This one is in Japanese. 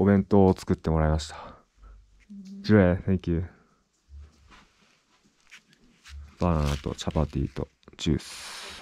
お弁当を作ってもらいました。ジュエ、Thank you. バナナとチャパティとジュース。